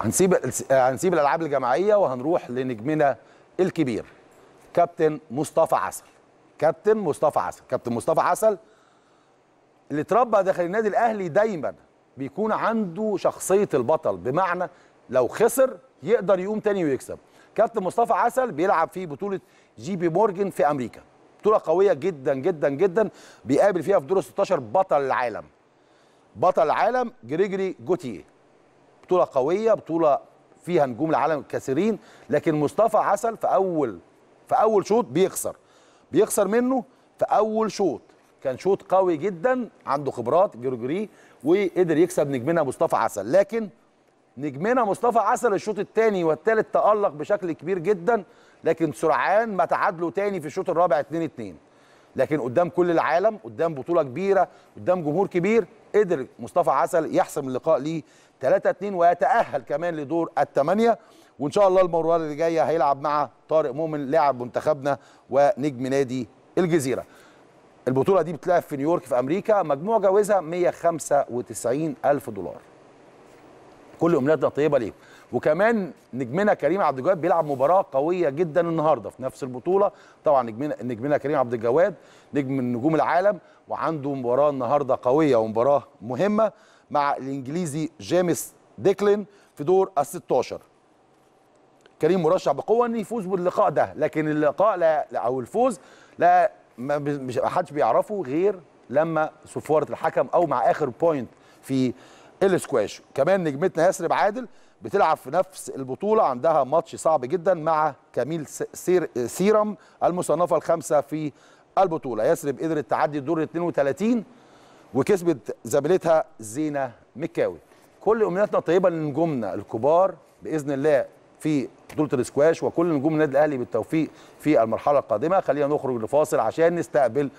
هنسيب هنسيب الالعاب الجماعيه وهنروح لنجمنا الكبير كابتن مصطفى عسل كابتن مصطفى عسل كابتن مصطفى عسل اللي اتربى داخل النادي الاهلي دايما بيكون عنده شخصيه البطل بمعنى لو خسر يقدر يقوم تاني ويكسب كابتن مصطفى عسل بيلعب في بطوله جي بي مورجن في امريكا بطوله قويه جدا جدا جدا بيقابل فيها في دور 16 بطل العالم بطل العالم جريجري جوتييه بطوله قويه بطوله فيها نجوم العالم كثيرين لكن مصطفى عسل في اول في اول شوط بيخسر بيخسر منه في اول شوط كان شوط قوي جدا عنده خبرات جرجري وقدر يكسب نجمنا مصطفى عسل لكن نجمنا مصطفى عسل الشوط الثاني والثالث تألق بشكل كبير جدا لكن سرعان ما تعادلوا تاني في الشوط الرابع 2 2 لكن قدام كل العالم قدام بطوله كبيره قدام جمهور كبير قدر مصطفى عسل يحسم اللقاء ليه 3 2 ويتاهل كمان لدور الثمانيه وان شاء الله المباراه اللي جايه هيلعب مع طارق مؤمن لاعب منتخبنا ونجم نادي الجزيره البطوله دي بتلعب في نيويورك في امريكا مجموع جوائزها 195 الف دولار كل امنياتنا طيبه ليهم وكمان نجمنا كريم عبد الجواد بيلعب مباراه قويه جدا النهارده في نفس البطوله طبعا نجمنا نجمنا كريم عبد الجواد نجم من نجوم العالم وعنده مباراه النهارده قويه ومباراه مهمه مع الانجليزي جيمس ديكلين في دور ال 16 كريم مرشح بقوه انه يفوز باللقاء ده لكن اللقاء لا او الفوز لا ما مش حدش بيعرفه غير لما صفاره الحكم او مع اخر بوينت في الاسكواش كمان نجمتنا ياسر عادل بتلعب في نفس البطولة عندها ماتش صعب جدا مع كميل سير سيرم المصنفة الخامسة في البطولة ياسرب قدرت تعدي الدور 32 وكسبت زميلتها زينة مكاوي كل امنياتنا الطيبه لنجومنا الكبار باذن الله في بطوله الاسكواش وكل نجوم النادي الاهلي بالتوفيق في المرحله القادمه خلينا نخرج لفاصل عشان نستقبل